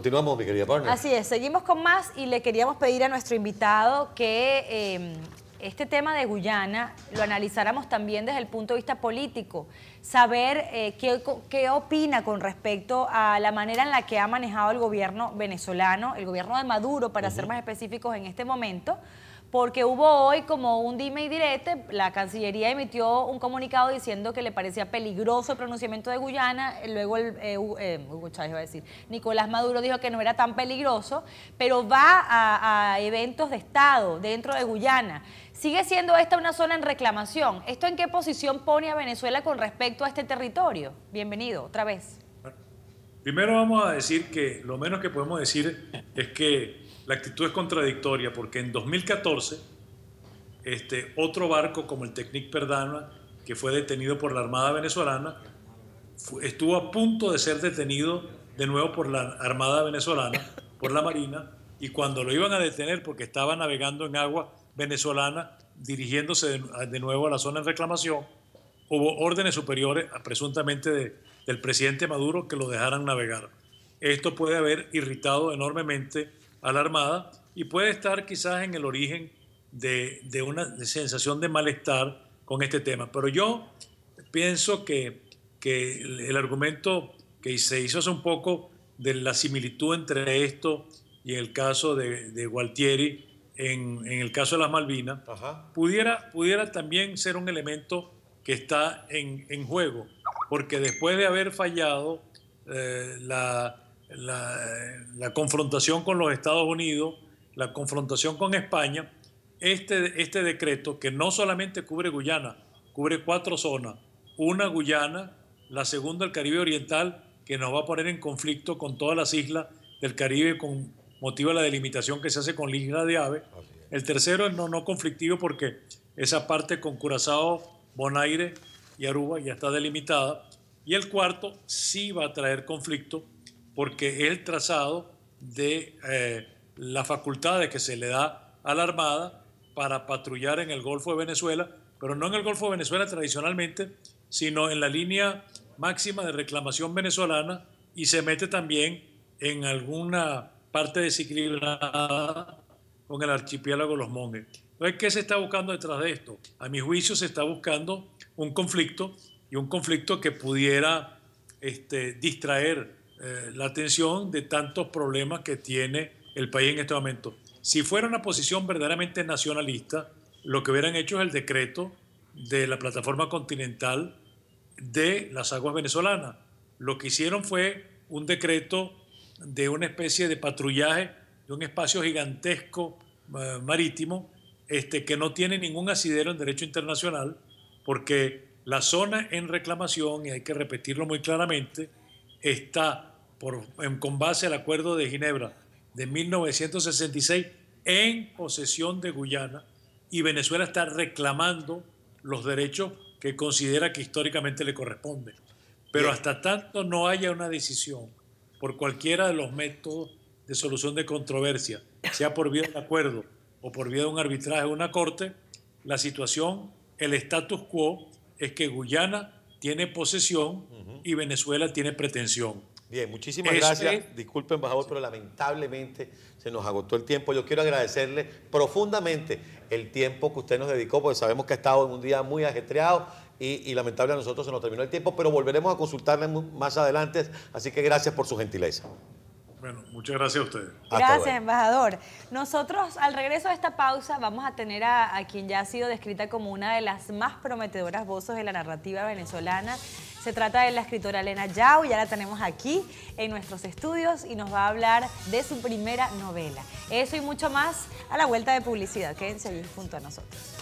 Continuamos, mi querida Así es, seguimos con más y le queríamos pedir a nuestro invitado que em, este tema de Guyana lo analizáramos también desde el punto de vista político, saber eh, qué, opina con respecto a la manera en la que ha manejado el gobierno venezolano, el gobierno de Maduro, para ser más específicos en este momento, porque hubo hoy como un dime y direte, la Cancillería emitió un comunicado diciendo que le parecía peligroso el pronunciamiento de Guyana, eh, luego el, eh, eh, decir, Nicolás Maduro dijo que no era tan peligroso, pero va a eventos de Estado dentro de Guyana. Sigue siendo esta una zona en reclamación. ¿Esto en qué posición pone a Venezuela con respecto a este territorio? Bienvenido, otra vez. Primero vamos a decir que lo menos que podemos decir es que la actitud es contradictoria porque en 2014 este, otro barco como el Technic Perdana, que fue detenido por la Armada venezolana, estuvo a punto de ser detenido de nuevo por la Armada venezolana, por la Marina, y cuando lo iban a detener porque estaba navegando en agua venezolana, dirigiéndose de, nuevo a la zona en reclamación, hubo órdenes superiores, ah, presuntamente del presidente Maduro, que lo dejaran navegar. Esto puede haber irritado enormemente alarmada y puede estar quizás en el origen de, una sensación de malestar con este tema. Pero yo pienso que, que el argumento que se hizo hace un poco de la similitud entre esto y el caso de, de Gualtieri en, en, el caso de las Malvinas, Pudiera, pudiera también ser un elemento que está en, juego, porque después de haber fallado eh, la, la, confrontación con los Estados Unidos, la confrontación con España, este, este decreto que no solamente cubre Guyana, cubre cuatro zonas, una Guyana, la segunda el Caribe Oriental, que nos va a poner en conflicto con todas las islas del Caribe con motivo de la delimitación que se hace con la isla de Ave. El tercero no, no conflictivo porque esa parte con Curazao, Bonaire y Aruba ya está delimitada. Y el cuarto sí va a traer conflicto porque el trazado de eh, las facultades que se le da a la Armada para patrullar en el Golfo de Venezuela, pero no en el Golfo de Venezuela tradicionalmente, sino en la línea máxima de reclamación venezolana y se mete también en alguna parte desequilibrada con el archipiélago Los Monjes. Entonces, ¿qué se está buscando detrás de esto? A mi juicio se está buscando un conflicto y un conflicto que pudiera este, distraer eh, la atención de tantos problemas que tiene el país en este momento. Si fuera una posición verdaderamente nacionalista, lo que hubieran hecho es el decreto de la plataforma continental de las aguas venezolanas. Lo que hicieron fue un decreto de una especie de patrullaje de un espacio gigantesco eh, marítimo este, que no tiene ningún asidero en derecho internacional, porque la zona en reclamación, y hay que repetirlo muy claramente, está con base al Acuerdo de Ginebra de 1966 en posesión de Guyana y Venezuela está reclamando los derechos que considera que históricamente le corresponden. Pero hasta tanto no haya una decisión por cualquiera de los métodos de solución de controversia, sea por vía de acuerdo o por vía de un arbitraje o una corte, la situación, el status quo es que Guyana tiene posesión y Venezuela tiene pretensión. Bien, muchísimas gracias. Disculpe, embajador, pero lamentablemente se nos agotó el tiempo. Yo quiero agradecerle profundamente el tiempo que usted nos dedicó, porque sabemos que ha estado en un día muy ajetreado y, lamentablemente lamentable a nosotros se nos terminó el tiempo, pero volveremos a consultarle más adelante. Así que gracias por su gentileza. Bueno, muchas gracias a ustedes. Gracias, embajador. Nosotros, al regreso de esta pausa, vamos a tener a quien ya ha sido descrita como una de las más prometedoras voces de la narrativa venezolana se trata de la escritora Elena Yao, ya la tenemos aquí en nuestros estudios y nos va a hablar de su primera novela. Eso y mucho más a la vuelta de publicidad. Quédense allí junto a nosotros.